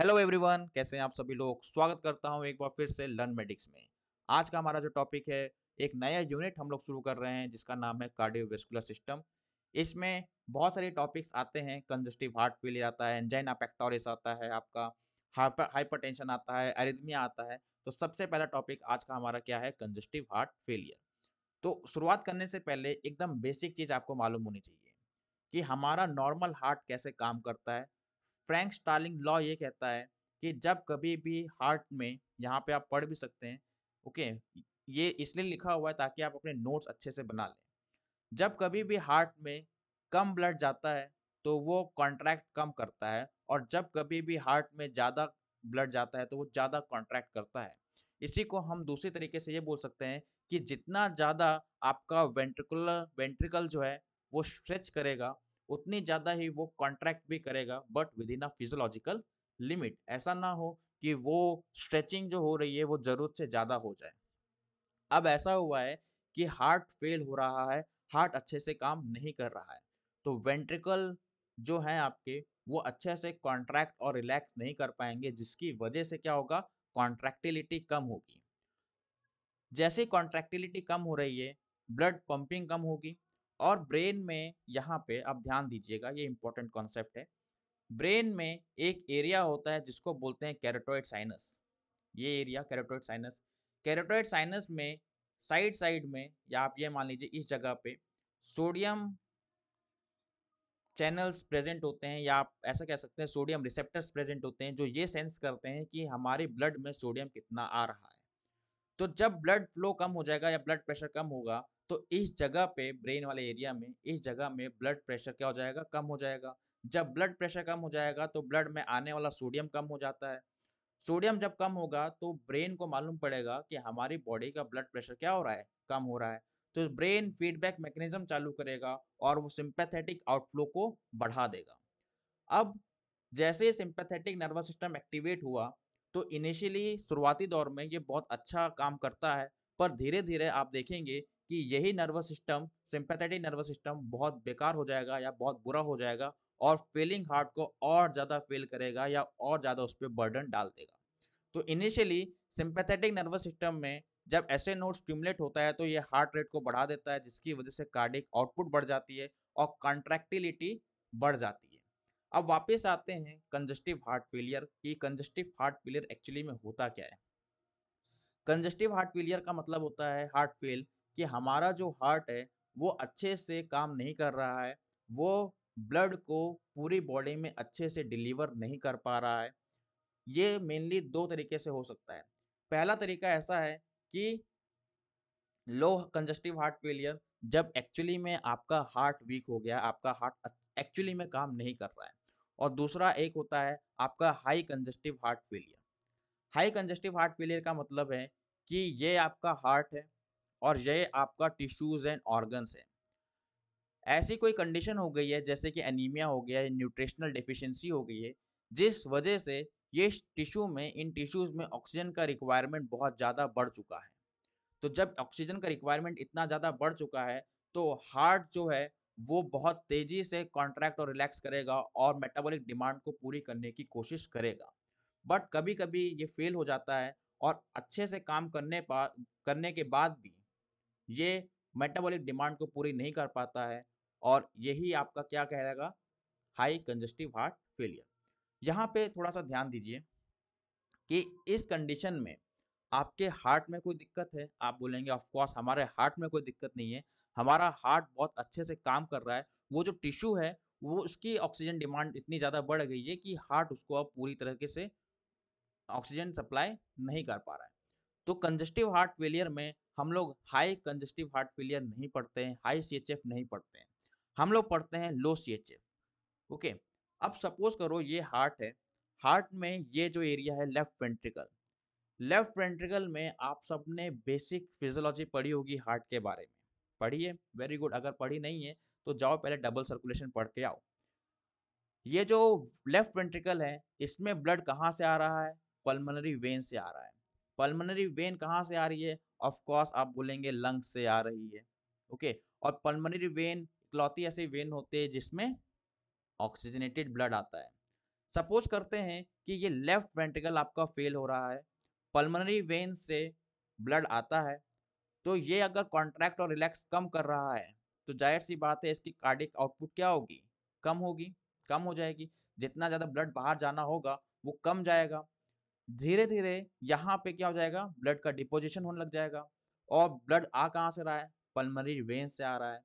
Hello everyone कैसे हैं आप सभी लोग स्वागत करता हूं एक बार फिर से लर्न मेडिक्स में आज का हमारा जो टॉपिक है एक नया यूनिट हम लोग शुरू कर रहे हैं जिसका नाम है कार्डियोवेस्कुलर सिस्टम इसमें बहुत सारे टॉपिक्स आते हैं कंजस्टिव हार्ट फेलियर आता है एंजाइना अपेक्टोरिस आता है आपका हाइपर टेंशन आता है एरिदमिया आता है तो सबसे पहला टॉपिक आज का हमारा क्या है कंजस्टिव हार्ट फेलियर तो शुरुआत करने से पहले एकदम बेसिक चीज़ आपको मालूम होनी चाहिए कि हमारा नॉर्मल हार्ट कैसे काम करता है फ्रैंक स्टार्लिंग लॉ ये कहता है कि जब कभी भी हार्ट में यहाँ पे आप पढ़ भी सकते हैं ओके ये इसलिए लिखा हुआ है ताकि आप अपने नोट्स अच्छे से बना लें जब कभी भी हार्ट में कम ब्लड जाता है तो वो कॉन्ट्रैक्ट कम करता है और जब कभी भी हार्ट में ज़्यादा ब्लड जाता है तो वो ज़्यादा कॉन्ट्रैक्ट करता है इसी को हम दूसरे तरीके से ये बोल सकते हैं कि जितना ज़्यादा आपका वेंट्रिकुलर वेंट्रिकल जो है वो स्ट्रेच करेगा उतनी ज़्यादा ही वो कॉन्ट्रैक्ट भी करेगा but within a physiological limit ऐसा ना हो कि वो स्ट्रेचिंग जो हो रही है वो ज़रूरत से ज़्यादा हो जाए अब ऐसा हुआ है कि हार्ट फेल हो रहा है हार्ट अच्छे से काम नहीं कर रहा है तो वेंट्रिकल जो है आपके वो अच्छे से कॉन्ट्रैक्ट और रिलैक्स नहीं कर पाएंगे जिसकी वजह से क्या होगा कॉन्ट्रैक्टिलिटी कम होगी जैसे कॉन्ट्रैक्टिलिटी कम हो रही है ब्लड पंपिंग कम होगी और ब्रेन में यहाँ पे आप ध्यान दीजिएगा ये इंपॉर्टेंट कॉन्सेप्ट है ब्रेन में एक एरिया होता है जिसको बोलते हैं कैरेटोइड साइनस ये area carotid sinus carotid sinus में साइड साइड में या आप ये मान लीजिए इस जगह पे सोडियम चैनल्स प्रेजेंट होते हैं या आप ऐसा कह सकते हैं सोडियम रिसेप्टर्स प्रेजेंट होते हैं जो ये सेंस करते हैं कि हमारे ब्लड में सोडियम कितना आ रहा है तो जब ब्लड फ्लो कम हो जाएगा या ब्लड प्रेशर कम होगा तो इस जगह पे ब्रेन वाले एरिया में इस जगह में ब्लड प्रेशर क्या हो जाएगा कम हो जाएगा जब ब्लड प्रेशर कम हो जाएगा तो ब्लड में आने वाला सोडियम कम हो जाता है सोडियम जब कम होगा तो ब्रेन को मालूम पड़ेगा कि हमारी बॉडी का ब्लड प्रेशर क्या हो रहा है कम हो रहा है तो ब्रेन फीडबैक मैकेनिज्म चालू करेगा और वो सिंपैथेटिक आउटफ्लो को बढ़ा देगा अब जैसे सिंपैथेटिक नर्वस सिस्टम एक्टिवेट हुआ तो इनिशियली शुरुआती दौर में ये बहुत अच्छा काम करता है पर धीरे धीरे आप देखेंगे कि यही nervous system sympathetic nervous system बहुत बेकार हो जाएगा या बहुत बुरा हो जाएगा और फीलिंग हार्ट को और ज़्यादा फील करेगा या और ज़्यादा उस पर बर्डन डाल देगा तो इनिशियली सिंपैथेटिक नर्वस सिस्टम में जब ऐसे नोट स्टिमुलेट होता है तो ये हार्ट रेट को बढ़ा देता है जिसकी वजह से कार्डिक आउटपुट बढ़ जाती है और कॉन्ट्रैक्टिलिटी बढ़ जाती है अब वापस आते हैं कंजेस्टिव हार्ट फेलियर कि कंजेस्टिव हार्ट फेलियर एक्चुअली में होता क्या है कंजेस्टिव हार्ट फेलियर का मतलब होता है हार्ट फेल कि हमारा जो हार्ट है वो अच्छे से काम नहीं कर रहा है वो ब्लड को पूरी बॉडी में अच्छे से डिलीवर नहीं कर पा रहा है ये मेनली दो तरीके से हो सकता है पहला तरीका ऐसा है कि लो कंजेस्टिव हार्ट फेलियर जब एक्चुअली में आपका हार्ट वीक हो गया आपका हार्ट एक्चुअली में काम नहीं कर रहा है और दूसरा एक होता है आपका high congestive heart failure high congestive heart failure का मतलब है कि ये आपका हार्ट है और ये आपका टिश्यूज एंड ऑर्गन्स है ऐसी कोई कंडीशन हो गई है जैसे कि एनीमिया हो गया न्यूट्रिशनल डिफिशियंसी हो गई है जिस वजह से ये टिश्यू में इन टिश्यूज में ऑक्सीजन का रिक्वायरमेंट बहुत ज़्यादा बढ़ चुका है तो जब ऑक्सीजन का रिक्वायरमेंट इतना ज़्यादा बढ़ चुका है तो हार्ट जो है वो बहुत तेज़ी से कॉन्ट्रैक्ट और रिलैक्स करेगा और मेटाबॉलिक डिमांड को पूरी करने की कोशिश करेगा बट कभी कभी ये फेल हो जाता है और अच्छे से काम करने पा करने के बाद भी ये मेटाबॉलिक डिमांड को पूरी नहीं कर पाता है और यही आपका क्या कहलाएगा हाई कंजेस्टिव हार्ट फेलियर यहाँ पे थोड़ा सा ध्यान दीजिए कि इस कंडीशन में आपके हार्ट में कोई दिक्कत है आप बोलेंगे ऑफकोर्स हमारे हार्ट में कोई दिक्कत नहीं है हमारा हार्ट बहुत अच्छे से काम कर रहा है वो जो टिश्यू है वो उसकी ऑक्सीजन डिमांड इतनी ज़्यादा बढ़ गई है कि हार्ट उसको अब पूरी तरीके से ऑक्सीजन सप्लाई नहीं कर पा रहा है तो कंजेस्टिव हार्ट फेलियर में हम लोग हाई कंजेस्टिव हार्ट फेलियर नहीं पढ़ते हैं हाई सी एच एफ नहीं पढ़ते हैं हम लोग पढ़ते हैं low C H F okay अब सपोज करो ये हार्ट है हार्ट में ये जो एरिया है लेफ्ट वेंट्रिकल लेफ्ट वेंट्रिकल में आप सबने बेसिक फिजियोलॉजी पढ़ी होगी हार्ट के बारे में पढ़िए वेरी गुड अगर पढ़ी नहीं है तो जाओ पहले डबल सर्कुलेशन पढ़ के आओ ये जो लेफ्ट वेंट्रिकल है इसमें ब्लड कहाँ से आ रहा है पल्मोनरी वेन से आ रहा है पल्मोनरी वेन कहाँ से आ रही है ऑफकोर्स आप बोलेंगे लंग्स से आ रही है ओके okay? और पल्मोनरी वेन इकलौती ऐसे वेन होते हैं जिसमें ऑक्सीजनेटेड ब्लड आता है सपोज करते हैं कि ये लेफ्ट वेंटिकल आपका फेल हो रहा है पल्मोनरी वेन से ब्लड आता है तो ये अगर कॉन्ट्रैक्ट और रिलैक्स कम कर रहा है तो जाहिर सी बात है इसकी कार्डिक आउटपुट क्या होगी कम होगी कम हो जाएगी जितना ज़्यादा ब्लड बाहर जाना होगा वो कम जाएगा धीरे धीरे यहाँ पे क्या हो जाएगा ब्लड का डिपोजिशन होने लग जाएगा और ब्लड आ कहाँ से रहा है पल्मरी वेन से आ रहा है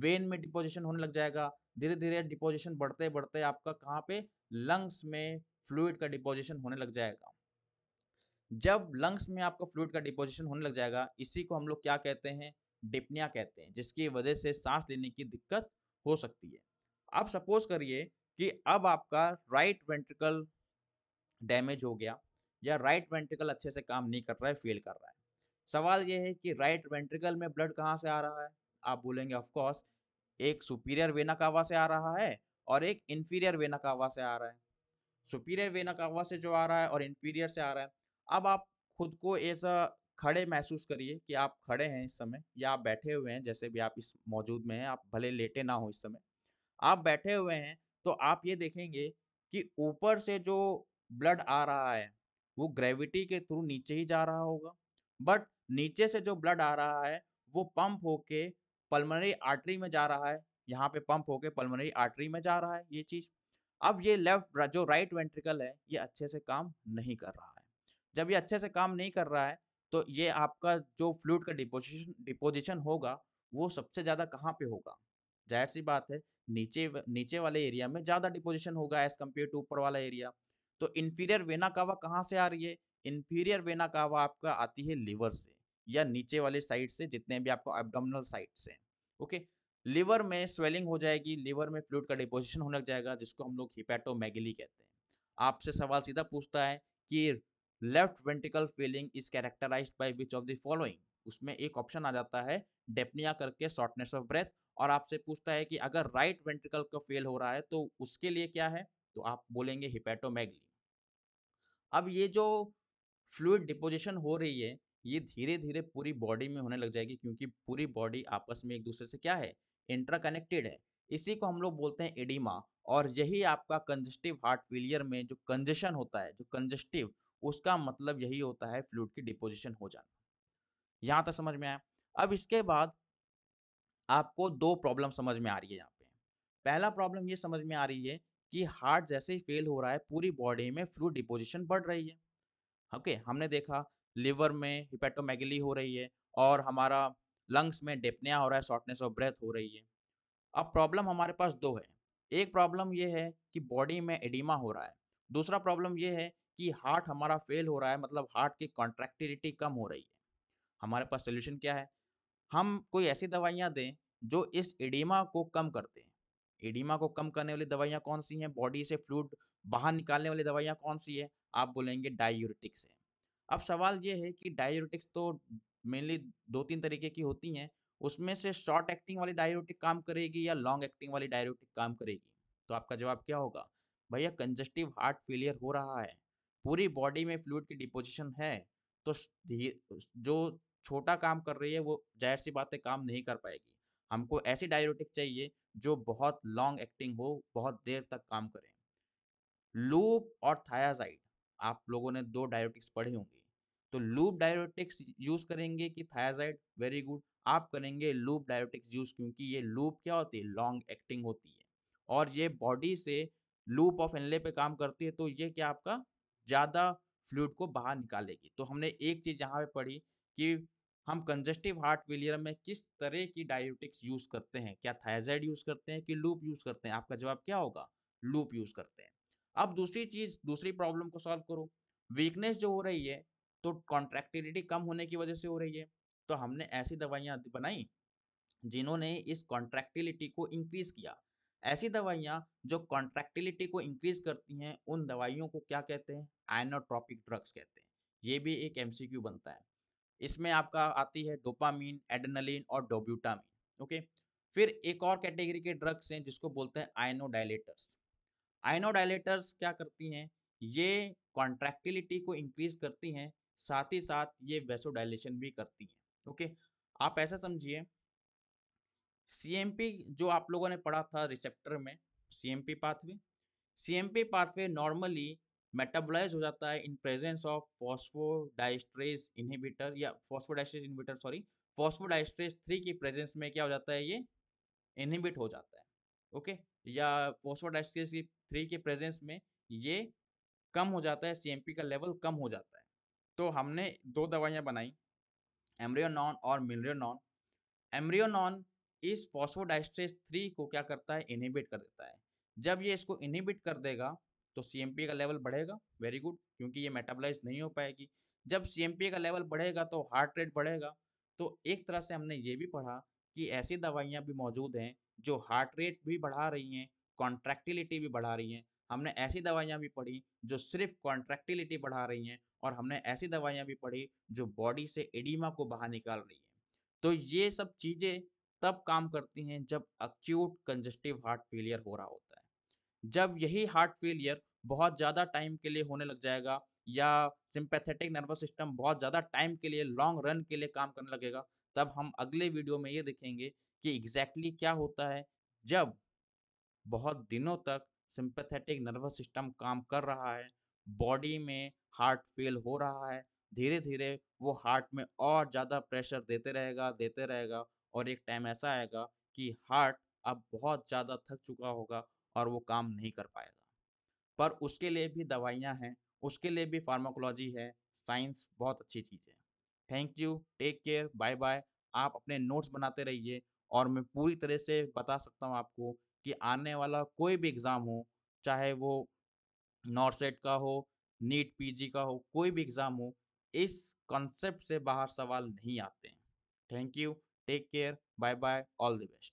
वेन में डिपोजिशन होने लग जाएगा धीरे धीरे डिपोजिशन बढ़ते बढ़ते आपका कहाँ पे लंग्स में फ्लूड का डिपोजिशन होने लग जाएगा जब लंग्स में आपका फ्लूड का डिपोजिशन होने लग जाएगा इसी को हम लोग क्या कहते हैं डिपनिया कहते हैं जिसकी वजह से सांस लेने की दिक्कत हो सकती है आप सपोज करिए कि अब आपका राइट वेंट्रिकल डैमेज हो गया या राइट वेंट्रिकल अच्छे से काम नहीं कर रहा है फेल कर रहा है सवाल यह है कि राइट वेंट्रिकल में ब्लड कहाँ से आ रहा है आप बोलेंगे ऑफकोर्स एक सुपीरियर वेना कावा से आ रहा है और एक इन्फीरियर वेना कावा से आ रहा है सुपीरियर वेना कावा से जो आ रहा है और इन्फीरियर से आ रहा है अब आप खुद को ऐसा खड़े महसूस करिए कि आप खड़े हैं इस समय या आप बैठे हुए हैं जैसे भी आप इस मौजूद में हैं आप भले लेटे ना हो इस समय आप बैठे हुए हैं तो आप ये देखेंगे कि ऊपर से जो ब्लड आ रहा है वो ग्रेविटी के थ्रू नीचे ही जा रहा होगा बट नीचे से जो ब्लड आ रहा है वो पंप होके पल्मोनरी आर्टरी में जा रहा है यहाँ पे पंप होके पल्मोनरी आर्टरी में जा रहा है ये चीज अब ये लेफ्ट जो राइट वेंट्रिकल है ये अच्छे से काम नहीं कर रहा है जब ये अच्छे से काम नहीं कर रहा है तो ये आपका जो फ्लूड का डिपोजिशन डिपोजिशन होगा वो सबसे ज़्यादा कहाँ पे होगा जाहिर सी बात है नीचे नीचे वाले एरिया में ज़्यादा डिपोजिशन होगा एज कम्पेयर टू ऊपर वाला एरिया तो इन्फीरियर वेना कावा कहाँ से आ रही है इन्फीरियर वेना कावा आपका आती है लिवर से या नीचे वाले साइड से जितने भी आपको एबडोमिनल साइड से ओके लिवर में स्वेलिंग हो जाएगी लिवर में फ्लूड का डिपोजिशन होने लग जाएगा जिसको हम लोग हिपैटोमेगली कहते हैं आपसे सवाल सीधा पूछता है कि left ventricle failing is characterise by which of the following उसमें एक ऑप्शन आ जाता है डेपनिया करके शॉर्टनेस ऑफ ब्रेथ और आपसे पूछता है कि अगर राइट right वेंट्रिकल का फेल हो रहा है तो उसके लिए क्या है तो आप बोलेंगे हिपैटोमैगली अब ये जो फ्लूड डिपोजिशन हो रही है ये धीरे धीरे पूरी बॉडी में होने लग जाएगी क्योंकि पूरी बॉडी आपस में एक दूसरे से क्या है इंटर कनेक्टेड है इसी को हम लोग बोलते हैं एडिमा और यही आपका कंजेस्टिव हार्ट फेलियर में जो कंजेशन होता है जो कंजेस्टिव उसका मतलब यही होता है फ्लूड की डिपोजिशन हो जाना यहाँ तक समझ में आया अब इसके बाद आपको दो प्रॉब्लम समझ में आ रही है यहाँ पे पहला प्रॉब्लम ये समझ में आ रही है कि हार्ट जैसे ही फेल हो रहा है पूरी बॉडी में फ्लू डिपोजिशन बढ़ रही है ओके okay, हमने देखा लिवर में हिपेटोमेगली हो रही है और हमारा लंग्स में डिपनिया हो रहा है शॉर्टनेस ऑफ ब्रेथ हो रही है अब प्रॉब्लम हमारे पास दो है एक प्रॉब्लम ये है कि बॉडी में एडिमा हो रहा है दूसरा प्रॉब्लम ये है कि हार्ट हमारा फेल हो रहा है मतलब हार्ट की कॉन्ट्रैक्टिलिटी कम हो रही है हमारे पास सोल्यूशन क्या है हम कोई ऐसी दवाइयाँ दें जो इस एडिमा को कम करते हैं एडिमा को कम करने वाली दवाइयाँ कौन सी हैं बॉडी से फ्लूड बाहर निकालने वाली दवाइयाँ कौन सी है आप बोलेंगे डायूरेटिक्स है अब सवाल ये है कि डायूरेटिक्स तो मेनली दो तीन तरीके की होती हैं उसमें से शॉर्ट एक्टिंग वाली डायूरेटिक काम करेगी या लॉन्ग एक्टिंग वाली डायूरेटिक काम करेगी तो आपका जवाब क्या होगा भैया कंजेस्टिव हार्ट फेलियर हो रहा है पूरी बॉडी में फ्लूड की डिपोजिशन है तो जो छोटा काम कर रही है वो जाहिर सी बातें काम नहीं कर पाएगी हमको ऐसी डायरेटिक चाहिए जो बहुत लॉन्ग एक्टिंग हो बहुत देर तक काम करें लूप और थायाजाइड आप लोगों ने दो डायरेटिक्स पढ़ी होंगी तो लूप डायरेटिक्स यूज़ करेंगे कि थायाजाइड वेरी गुड आप करेंगे लूप डायरेटिक्स यूज़ क्योंकि ये लूप क्या होती है लॉन्ग एक्टिंग होती है और ये बॉडी से लूप ऑफ एनले पे काम करती है तो ये क्या आपका ज़्यादा फ्लूड को बाहर निकालेगी तो हमने एक चीज़ यहाँ पे पढ़ी कि हम कंजेस्टिव हार्ट फेलियर में किस तरह की डायबिटिक्स यूज करते हैं क्या थायजाइड यूज करते हैं कि लूप यूज करते हैं आपका जवाब क्या होगा लूप यूज करते हैं अब दूसरी चीज दूसरी प्रॉब्लम को सॉल्व करो वीकनेस जो हो रही है तो कॉन्ट्रैक्टिलिटी कम होने की वजह से हो रही है तो हमने ऐसी दवाइयाँ बनाई जिन्होंने इस कॉन्ट्रैक्टिलिटी को इंक्रीज किया ऐसी दवाइयाँ जो कॉन्ट्रैक्टिलिटी को इंक्रीज करती हैं उन दवाइयों को क्या कहते हैं आइनोट्रॉपिक ड्रग्स कहते हैं ये भी एक एमसीक्यू बनता है इसमें आपका आती है डोपामीन एडनलिन और डोब्यूटामीन ओके फिर एक और कैटेगरी के ड्रग्स हैं जिसको बोलते हैं आइनोडाइलेटर्स आइनोडाइलेटर्स क्या करती हैं ये कॉन्ट्रैक्टिलिटी को इंक्रीज करती हैं साथ ही साथ ये वेसोडाइलेशन भी करती हैं ओके आप ऐसा समझिए सी जो आप लोगों ने पढ़ा था रिसेप्टर में P pathway P pathway normally metabolise हो जाता है in presence of phosphodiesterase inhibitor या phosphodiesterase inhibitor sorry phosphodiesterase three की प्रेजेंस में क्या हो जाता है ये इनहिबिट हो जाता है ओके या फॉस्फोडाइस्ट्रेस थ्री के प्रेजेंस में ये कम हो जाता है सी का लेवल कम हो जाता है तो हमने दो दवाइयाँ बनाई एम्ब्रियोनॉन और मिलरियोनॉन एम्ब्रियोनॉन इस फॉस्फोडाइस्ट्रेस थ्री को क्या करता है इनहिबिट कर देता है जब ये इसको इनहिबिट कर देगा तो सी का लेवल बढ़ेगा वेरी गुड क्योंकि ये मेटाबलाइज नहीं हो पाएगी जब सी का लेवल बढ़ेगा तो हार्ट रेट बढ़ेगा तो एक तरह से हमने ये भी पढ़ा कि ऐसी दवाइयाँ भी मौजूद हैं जो हार्ट रेट भी बढ़ा रही हैं कॉन्ट्रैक्टिलिटी भी बढ़ा रही हैं हमने ऐसी दवाइयाँ भी पढ़ी जो सिर्फ कॉन्ट्रैक्टिलिटी बढ़ा रही हैं और हमने ऐसी दवाइयाँ भी पढ़ी जो बॉडी से एडिमा को बाहर निकाल रही हैं तो ये सब चीज़ें तब काम करती हैं जब अक्यूट कंजस्टिव हार्ट फेलियर हो रहा होता है जब यही हार्ट फेलियर बहुत ज़्यादा टाइम के लिए होने लग जाएगा या सिंपैथेटिक नर्वस सिस्टम बहुत ज़्यादा टाइम के लिए लॉन्ग रन के लिए काम करने लगेगा तब हम अगले वीडियो में ये देखेंगे कि एग्जैक्टली exactly क्या होता है जब बहुत दिनों तक सिंपैथेटिक नर्वस सिस्टम काम कर रहा है बॉडी में हार्ट फेल हो रहा है धीरे धीरे वो हार्ट में और ज़्यादा प्रेशर देते रहेगा देते रहेगा और एक टाइम ऐसा आएगा कि हार्ट अब बहुत ज़्यादा थक चुका होगा और वो काम नहीं कर पाएगा पर उसके लिए भी दवाइयाँ हैं उसके लिए भी फार्माकोलॉजी है साइंस बहुत अच्छी चीज़ है thank you take care bye bye आप अपने नोट्स बनाते रहिए और मैं पूरी तरह से बता सकता हूँ आपको कि आने वाला कोई भी एग्ज़ाम हो चाहे वो नॉर्थ सेट का हो नीट पीजी का हो कोई भी एग्ज़ाम हो इस कॉन्सेप्ट से बाहर सवाल नहीं आते हैं thank you take care bye bye all the best